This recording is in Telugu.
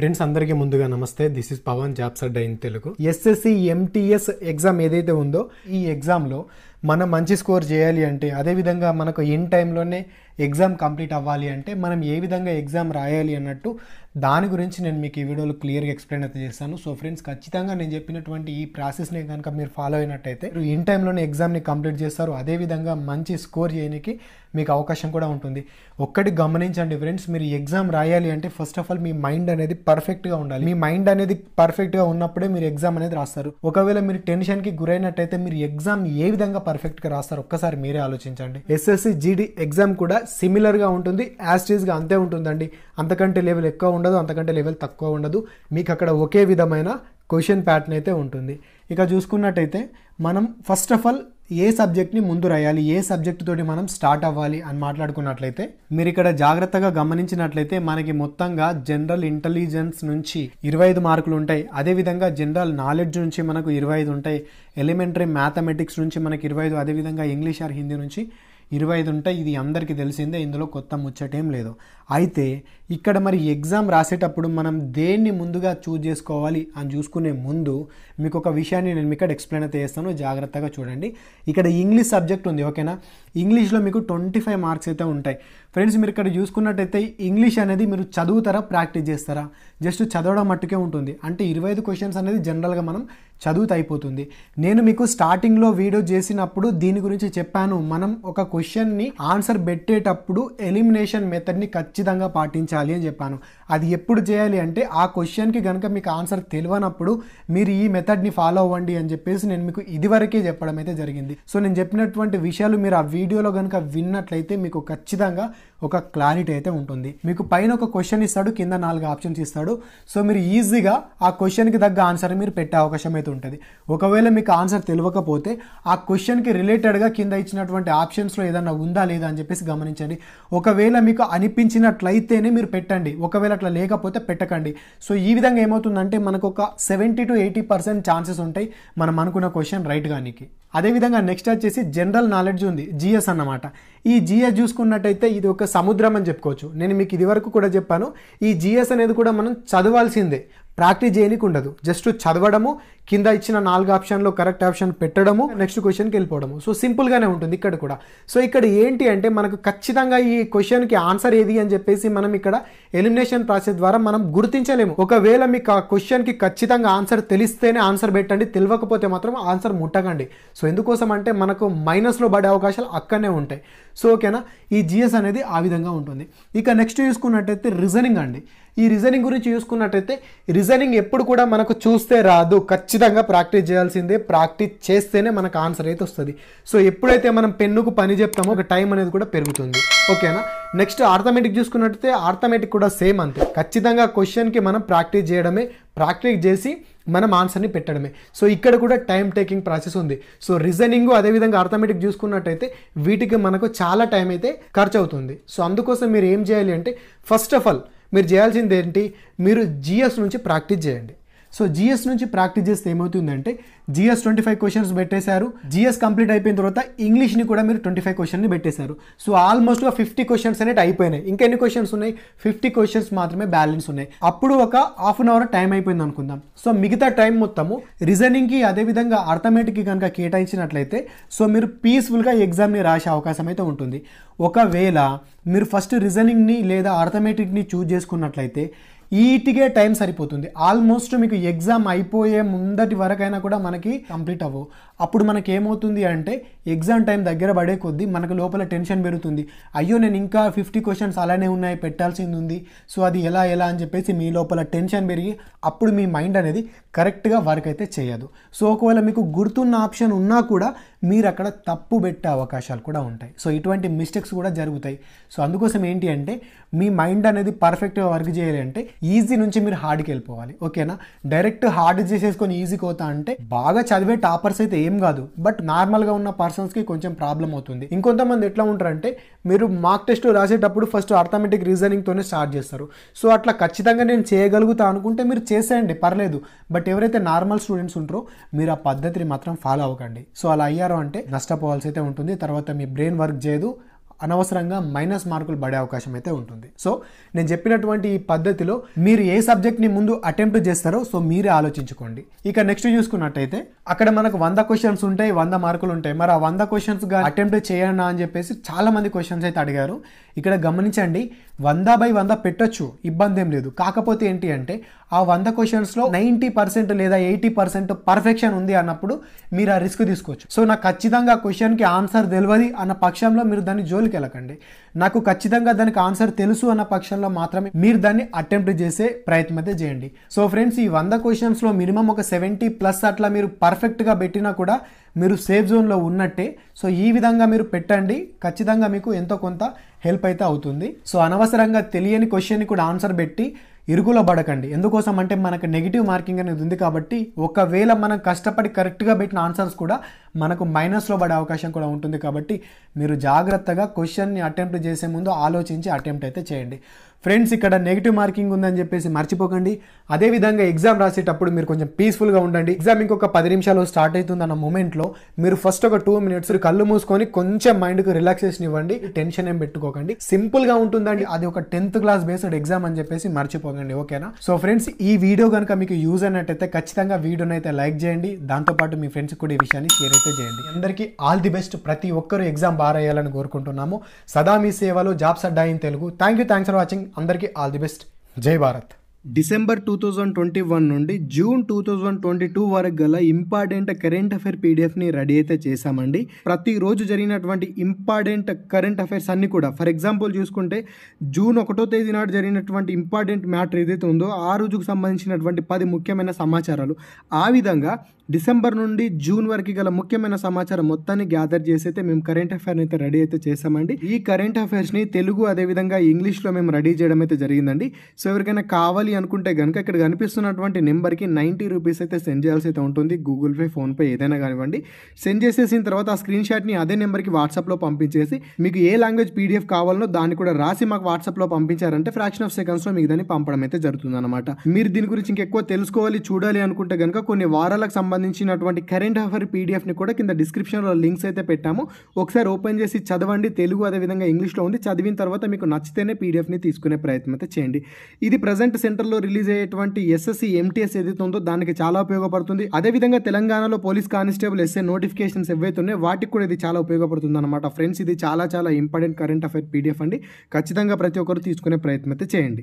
ఫ్రెండ్స్ అందరికీ ముందుగా నమస్తే this is Pavan jobs Adda in Telugu SSC MTS exam ఏదైతే ఉందో ఈ ఎగ్జామ్లో మనం మంచి స్కోర్ చేయాలి అంటే అదేవిధంగా మనకు ఇన్ టైంలోనే ఎగ్జామ్ కంప్లీట్ అవ్వాలి అంటే మనం ఏ విధంగా ఎగ్జామ్ రాయాలి అన్నట్టు దాని గురించి నేను మీకు ఈ వీడియోలో క్లియర్గా ఎక్స్ప్లెయిన్ అయితే చేస్తాను సో ఫ్రెండ్స్ ఖచ్చితంగా నేను చెప్పినటువంటి ఈ ప్రాసెస్ని కనుక మీరు ఫాలో అయినట్టయితే మీరు ఇన్ టైంలోనే ఎగ్జామ్ని కంప్లీట్ చేస్తారు అదేవిధంగా మంచి స్కోర్ చేయడానికి మీకు అవకాశం కూడా ఉంటుంది ఒక్కటి గమనించండి ఫ్రెండ్స్ మీరు ఎగ్జామ్ రాయాలి అంటే ఫస్ట్ ఆఫ్ ఆల్ మీ మైండ్ అనేది పర్ఫెక్ట్గా ఉండాలి మీ మైండ్ అనేది పర్ఫెక్ట్గా ఉన్నప్పుడే మీరు ఎగ్జామ్ అనేది రాస్తారు ఒకవేళ మీరు టెన్షన్కి గురైనట్టయితే మీరు ఎగ్జామ్ ఏ విధంగా పర్ఫెక్ట్గా రాస్తారు ఒక్కసారి మీరే ఆలోచించండి ఎస్ఎస్సి జీడీ ఎగ్జామ్ కూడా సిమిలర్గా ఉంటుంది యాస్టీస్గా అంతే ఉంటుందండి అంతకంటే లెవెల్ ఎక్కువ ఉండదు అంతకంటే లెవెల్ తక్కువ ఉండదు మీకు అక్కడ ఒకే విధమైన క్వశ్చన్ ప్యాటర్న్ అయితే ఉంటుంది ఇక చూసుకున్నట్టయితే మనం ఫస్ట్ ఆఫ్ ఆల్ ఏ సబ్జెక్ట్ని ముందు రాయాలి ఏ సబ్జెక్ట్ తోటి మనం స్టార్ట్ అవ్వాలి అని మాట్లాడుకున్నట్లయితే మీరు ఇక్కడ జాగ్రత్తగా గమనించినట్లయితే మనకి మొత్తంగా జనరల్ ఇంటెలిజెన్స్ నుంచి ఇరవై ఐదు మార్కులు ఉంటాయి అదేవిధంగా జనరల్ నాలెడ్జ్ నుంచి మనకు ఇరవై ఐదు ఉంటాయి ఎలిమెంటరీ మ్యాథమెటిక్స్ నుంచి మనకి ఇరవై ఐదు అదేవిధంగా ఇంగ్లీష్ ఆర్ హిందీ నుంచి ఇరవై ఐదు ఉంటాయి ఇది అందరికీ తెలిసిందే ఇందులో కొత్త ముచ్చటేం లేదు అయితే ఇక్కడ మరి ఎగ్జామ్ రాసేటప్పుడు మనం దేన్ని ముందుగా చూజ్ చేసుకోవాలి అని చూసుకునే ముందు మీకు ఒక విషయాన్ని నేను ఇక్కడ ఎక్స్ప్లెయిన్ అయితే చేస్తాను జాగ్రత్తగా చూడండి ఇక్కడ ఇంగ్లీష్ సబ్జెక్ట్ ఉంది ఓకేనా ఇంగ్లీష్లో మీకు ట్వంటీ ఫైవ్ మార్క్స్ అయితే ఉంటాయి ఫ్రెండ్స్ మీరు ఇక్కడ చూసుకున్నట్టయితే ఇంగ్లీష్ అనేది మీరు చదువుతారా ప్రాక్టీస్ చేస్తారా జస్ట్ చదవడం మట్టుకే ఉంటుంది అంటే ఇరవై ఐదు క్వశ్చన్స్ అనేది జనరల్గా మనం చదువుతూ అయిపోతుంది నేను మీకు స్టార్టింగ్లో వీడియో చేసినప్పుడు దీని గురించి చెప్పాను మనం ఒక క్వశ్చన్ని ఆన్సర్ పెట్టేటప్పుడు ఎలిమినేషన్ మెథడ్ని ఖచ్చితంగా పాటించాలి చేయాలి అని చెప్పాను అది ఎప్పుడు చేయాలి అంటే ఆ క్వశ్చన్కి కనుక మీకు ఆన్సర్ తెలియనప్పుడు మీరు ఈ మెథడ్ని ఫాలో అవ్వండి అని చెప్పేసి నేను మీకు ఇదివరకే చెప్పడం అయితే జరిగింది సో నేను చెప్పినటువంటి విషయాలు మీరు ఆ వీడియోలో కనుక విన్నట్లయితే మీకు ఖచ్చితంగా ఒక క్లారిటీ అయితే ఉంటుంది మీకు పైన ఒక క్వశ్చన్ ఇస్తాడు కింద నాలుగు ఆప్షన్స్ ఇస్తాడు సో మీరు ఈజీగా ఆ క్వశ్చన్కి తగ్గ ఆన్సర్ మీరు పెట్టే అవకాశం అయితే ఉంటుంది ఒకవేళ మీకు ఆన్సర్ తెలియకపోతే ఆ క్వశ్చన్కి రిలేటెడ్గా కింద ఇచ్చినటువంటి ఆప్షన్స్లో ఏదన్నా ఉందా లేదా అని చెప్పేసి గమనించండి ఒకవేళ మీకు అనిపించినట్లయితేనే మీరు పెట్టండి ఒకవేళ అట్లా లేకపోతే పెట్టకండి సో ఈ విధంగా ఏమవుతుందంటే మనకు ఒక seventy to eighty percent chances ఉంటాయి మనం అనుకున్న క్వశ్చన్ రైట్ గానికి అదేవిధంగా నెక్స్ట్ వచ్చేసి జనరల్ నాలెడ్జ్ ఉంది జిఎస్ అన్నమాట ఈ జిఎస్ చూసుకున్నట్టయితే ఇది ఒక సముద్రం అని చెప్పుకోవచ్చు నేను మీకు ఇది వరకు కూడా చెప్పాను ఈ జిఎస్ అనేది కూడా మనం చదవాల్సిందే ప్రాక్టీస్ చేయనికి ఉండదు జస్ట్ చదవడము కింద ఇచ్చిన నాలుగు ఆప్షన్లో కరెక్ట్ ఆప్షన్ పెట్టడము నెక్స్ట్ క్వశ్చన్కి వెళ్ళిపోవడము సో సింపుల్గానే ఉంటుంది ఇక్కడ కూడా సో ఇక్కడ ఏంటి అంటే మనకు ఖచ్చితంగా ఈ క్వశ్చన్కి ఆన్సర్ ఏది అని చెప్పేసి మనం ఇక్కడ ఎలిమినేషన్ ప్రాసెస్ ద్వారా మనం గుర్తించలేము ఒకవేళ మీకు ఆ క్వశ్చన్కి ఖచ్చితంగా ఆన్సర్ తెలిస్తేనే ఆన్సర్ పెట్టండి తెలియకపోతే మాత్రం ఆన్సర్ ముట్టకండి సో ఎందుకోసం అంటే మనకు మైనస్లో పడే అవకాశాలు అక్కడనే ఉంటాయి సో ఓకేనా ఈ జిఎస్ అనేది ఆ విధంగా ఉంటుంది ఇక నెక్స్ట్ చూసుకున్నట్టయితే రీజనింగ్ అండి ఈ రీజనింగ్ గురించి చూసుకున్నట్టయితే రీజనింగ్ ఎప్పుడు కూడా మనకు చూస్తే రాదు ఖచ్చితంగా ప్రాక్టీస్ చేయాల్సిందే ప్రాక్టీస్ చేస్తేనే మనకు ఆన్సర్ అయితే వస్తుంది సో ఎప్పుడైతే మనం పెన్నుకు పని చెప్తామో ఒక టైం అనేది కూడా పెరుగుతుంది ఓకేనా నెక్స్ట్ ఆర్థమెటిక్ చూసుకున్నట్టయితే ఆర్థమెటిక్ కూడా సేమ్ అంతే ఖచ్చితంగా క్వశ్చన్కి మనం ప్రాక్టీస్ చేయడమే ప్రాక్టీస్ చేసి మనం ఆన్సర్ని పెట్టడమే సో ఇక్కడ కూడా టైం టేకింగ్ ప్రాసెస్ ఉంది సో రీజనింగ్ అదేవిధంగా అర్థమెటిక్ చూసుకున్నట్టయితే వీటికి మనకు చాలా టైం అయితే ఖర్చు అవుతుంది సో అందుకోసం మీరు ఏం చేయాలి అంటే ఫస్ట్ ఆఫ్ ఆల్ మీరు చేయాల్సింది ఏంటి మీరు జిఎస్ నుంచి ప్రాక్టీస్ చేయండి సో జిఎస్ నుంచి ప్రాక్టీస్ చేస్తే ఏమవుతుందంటే జిఎస్ ట్వంటీ ఫైవ్ క్వశ్చన్స్ పెట్టేశారు జిఎస్ కంప్లీట్ అయిపోయిన తర్వాత ఇంగ్లీష్ని కూడా మీరు ట్వంటీ ఫైవ్ క్వశ్చన్ని పెట్టేశారు సో ఆల్మోస్ట్గా ఫిఫ్టీ క్వశ్చన్స్ అనేవి అయిపోయినాయి ఇంకా ఎన్ని క్వశ్చన్స్ ఉన్నాయి ఫిఫ్టీ క్వశ్చన్స్ మాత్రమే బ్యాలెన్స్ ఉన్నాయి అప్పుడు ఒక హాఫ్ అన్ అవర్ టైం అయిపోయింది అనుకుందాం సో మిగతా టైం మొత్తము రీజనింగ్కి అదేవిధంగా అర్థమేటిక్కి కనుక కేటాయించినట్లయితే సో మీరు పీస్ఫుల్గా ఎగ్జామ్ని రాసే అవకాశం అయితే ఉంటుంది ఒకవేళ మీరు ఫస్ట్ రీజనింగ్ని లేదా అర్థమేటిక్ని చూజ్ చేసుకున్నట్లయితే ఈటికే టైం సరిపోతుంది ఆల్మోస్ట్ మీకు ఎగ్జామ్ అయిపోయే ముందటి వరకైనా కూడా మనకి కంప్లీట్ అవ్వవు అప్పుడు మనకి ఏమవుతుంది అంటే ఎగ్జామ్ టైం దగ్గర పడే కొద్దీ మనకు లోపల టెన్షన్ పెరుగుతుంది అయ్యో నేను ఇంకా ఫిఫ్టీ క్వశ్చన్స్ అలానే ఉన్నాయి పెట్టాల్సింది ఉంది సో అది ఎలా ఎలా అని చెప్పేసి మీ లోపల టెన్షన్ పెరిగి అప్పుడు మీ మైండ్ అనేది కరెక్ట్గా వర్క్ అయితే చేయదు సో ఒకవేళ మీకు గుర్తున్న ఆప్షన్ ఉన్నా కూడా మీరు అక్కడ తప్పు పెట్టే అవకాశాలు కూడా ఉంటాయి సో ఇటువంటి మిస్టేక్స్ కూడా జరుగుతాయి సో అందుకోసం ఏంటి అంటే మీ మైండ్ అనేది పర్ఫెక్ట్గా వర్క్ చేయాలి అంటే ఈజీ నుంచి మీరు హార్డ్కి వెళ్ళిపోవాలి ఓకేనా డైరెక్ట్ హార్డ్ చేసేసుకొని ఈజీకి అవుతా అంటే బాగా చదివే టాపర్స్ అయితే ఏ ఏం కాదు బట్ నార్మల్గా ఉన్న పర్సన్స్కి కొంచెం ప్రాబ్లం అవుతుంది ఇంకొంతమంది ఎట్లా ఉంటారంటే మీరు మార్క్ టెస్ట్ రాసేటప్పుడు ఫస్ట్ ఆర్థమెటిక్ రీజనింగ్తోనే స్టార్ట్ చేస్తారు సో అట్లా ఖచ్చితంగా నేను చేయగలుగుతా అనుకుంటే మీరు చేసేయండి పర్లేదు బట్ ఎవరైతే నార్మల్ స్టూడెంట్స్ ఉంటారో మీరు ఆ పద్ధతిని మాత్రం ఫాలో అవ్వకండి సో అలా అయ్యారో అంటే నష్టపోవాల్సి అయితే ఉంటుంది తర్వాత మీ బ్రెయిన్ వర్క్ చేయదు అనవసరంగా మైనస్ మార్కులు పడే అవకాశం అయితే ఉంటుంది సో నేను చెప్పినటువంటి ఈ పద్ధతిలో మీరు ఏ సబ్జెక్ట్ని ముందు అటెంప్ట్ చేస్తారో సో మీరే ఆలోచించుకోండి ఇక నెక్స్ట్ చూసుకున్నట్టయితే అక్కడ మనకు వంద క్వశ్చన్స్ ఉంటాయి వంద మార్కులు ఉంటాయి మరి ఆ వంద క్వశ్చన్స్గా అటెంప్ట్ చేయనా అని చెప్పేసి చాలా మంది క్వశ్చన్స్ అయితే అడిగారు ఇక్కడ గమనించండి వంద బై వంద పెట్టొచ్చు ఇబ్బంది ఏం లేదు కాకపోతే ఏంటి అంటే ఆ వంద క్వశ్చన్స్లో నైంటీ పర్సెంట్ లేదా ఎయిటీ పర్సెంట్ పర్ఫెక్షన్ ఉంది అన్నప్పుడు మీరు ఆ రిస్క్ తీసుకోవచ్చు సో నాకు ఖచ్చితంగా క్వశ్చన్కి ఆన్సర్ తెలియదు అన్న పక్షంలో మీరు దాన్ని జోలికి వెళ్ళకండి నాకు ఖచ్చితంగా దానికి ఆన్సర్ తెలుసు అన్న పక్షంలో మాత్రమే మీరు దాన్ని అటెంప్ట్ చేసే ప్రయత్నం అయితే చేయండి సో ఫ్రెండ్స్ ఈ వంద క్వశ్చన్స్లో మినిమం ఒక సెవెంటీ ప్లస్ అట్లా మీరు పర్ఫెక్ట్గా పెట్టినా కూడా మీరు సేఫ్ జోన్లో ఉన్నట్టే సో ఈ విధంగా మీరు పెట్టండి ఖచ్చితంగా మీకు ఎంతో కొంత హెల్ప్ అయితే అవుతుంది సో అనవసరంగా తెలియని క్వశ్చన్ కూడా ఆన్సర్ పెట్టి ఇరుకులో పడకండి ఎందుకోసం అంటే మనకు నెగిటివ్ మార్కింగ్ అనేది ఉంది కాబట్టి ఒకవేళ మనం కష్టపడి కరెక్ట్గా పెట్టిన ఆన్సర్స్ కూడా మనకు మైనస్లో పడే అవకాశం కూడా ఉంటుంది కాబట్టి మీరు జాగ్రత్తగా క్వశ్చన్ని అటెంప్ట్ చేసే ముందు ఆలోచించి అటెంప్ట్ అయితే చేయండి ఫ్రెండ్స్ ఇక్కడ నెగిటివ్ మార్కింగ్ ఉందని చెప్పేసి మర్చిపోకండి అదేవిధంగా ఎగ్జామ్ రాసేటప్పుడు మీరు కొంచెం పీస్ఫుల్గా ఉండండి ఎగ్జామ్ ఇంకొక పది నిమిషాలు స్టార్ట్ అవుతుంది అన్న మూమెంట్లో మీరు ఫస్ట్ ఒక టూ మినిట్స్ కళ్ళు మూసుకొని కొంచెం మైండ్కి రిలాక్సేషన్ ఇవ్వండి టెన్షన్ ఏం పెట్టుకోకండి సింపుల్గా ఉంటుందండి అది ఒక టెన్త్ క్లాస్ బేస్డ్ ఎగ్జామ్ అని చెప్పేసి మర్చిపోకండి ఓకేనా సో ఫ్రెండ్స్ ఈ వీడియో కనుక మీకు యూజ్ అయినట్టయితే ఖచ్చితంగా వీడియోని అయితే లైక్ చేయండి దాంతోపాటు మీ ఫ్రెండ్స్ కూడా ఈ విషయాన్ని షేర్ అయితే చేయండి అందరికీ ఆల్ ది బెస్ట్ ప్రతి ఒక్కరూ ఎగ్జామ్ బాగా కోరుకుంటున్నాము సదా మీ సేవలు jobs Adda in Telugu thank you thanks for watching अंदर की आल दि बेस्ट जय Bharat December two thousand twenty one నుండి June two thousand twenty two వరకు గల ఇంపార్టెంట్ కరెంట్ అఫైర్ పీడిఎఫ్ని రెడీ అయితే చేశామండి ప్రతిరోజు జరిగినటువంటి ఇంపార్టెంట్ కరెంట్ అఫైర్స్ అన్ని కూడా ఫర్ ఎగ్జాంపుల్ చూసుకుంటే జూన్ ఒకటో తేదీ నాడు జరిగినటువంటి ఇంపార్టెంట్ మ్యాటర్ ఏదైతే ఉందో ఆ రోజుకు సంబంధించినటువంటి పది ముఖ్యమైన సమాచారాలు ఆ విధంగా డిసెంబర్ నుండి జూన్ వరకు గల ముఖ్యమైన సమాచారం మొత్తాన్ని గ్యాదర్ చేసి అయితే మేము కరెంట్ అఫైర్ని అయితే రెడీ అయితే చేశామండి ఈ కరెంట్ అఫైర్స్ని తెలుగు అదేవిధంగా ఇంగ్లీష్లో మేము రెడీ చేయడం అయితే జరిగిందండి సో ఎవరికైనా కావాలి కావాలి అనుకుంటే కనుక ఇక్కడ కనిపిస్తున్నటువంటి నెంబర్కి నైంటీ రూపీస్ అయితే సెండ్ చేయాల్సి అయితే ఉంటుంది గూగుల్ పే ఫోన్పే ఏదైనా కానివ్వండి సెండ్ చేసేసిన తర్వాత ఆ స్క్రీన్ షాట్ని అదే నెంబర్కి వాట్సాప్లో పంపించేసి మీకు ఏ లాంగ్వేజ్ పీడిఎఫ్ కావాలనో దాన్ని కూడా రాసి మాకు వాట్సాప్లో పంపించారంటే ఫ్రాక్షన్ ఆఫ్ సెకండ్స్లో మీకు దాన్ని పంపడం అయితే జరుగుతుందన్నమాట మీరు దీని గురించి ఇంకెక్కువ తెలుసుకోవాలి చూడాలి అనుకుంటే కనుక కొన్ని వారాలకు సంబంధించినటువంటి కరెంట్ అఫర్ పీడిఎఫ్ని కూడా కింద డిస్క్రిప్షన్లో లింక్స్ అయితే పెట్టాము ఒకసారి ఓపెన్ చేసి చదవండి తెలుగు అదేవిధంగా ఇంగ్లీష్లో ఉంది చదివిన తర్వాత మీకు నచ్చితేనే పీడిఎఫ్ని తీసుకునే ప్రయత్నం అయితే చేయండి ఇది ప్రజెంట్ సెంటర్ సెంటర్లో రిలీజ్ అయ్యేటువంటి ఎస్ఎస్సి ఎంటీఎస్ ఏదైతే ఉందో దానికి చాలా ఉపయోగపడుతుంది అదేవిధంగా తెలంగాణలో పోలీస్ కానిస్టేబుల్ ఎస్ఏ నోటిఫికేషన్స్ ఏవైతే ఉన్నాయో వాటికి కూడా ఇది చాలా ఉపయోగపడుతుంది అనమాట ఫ్రెండ్స్ ఇది చాలా చాలా ఇంపార్టెంట్ కరెంట్ అఫైర్ పీడిఎఫ్ అండి ఖచ్చితంగా ప్రతి ఒక్కరు తీసుకునే ప్రయత్నం అయితే చేయండి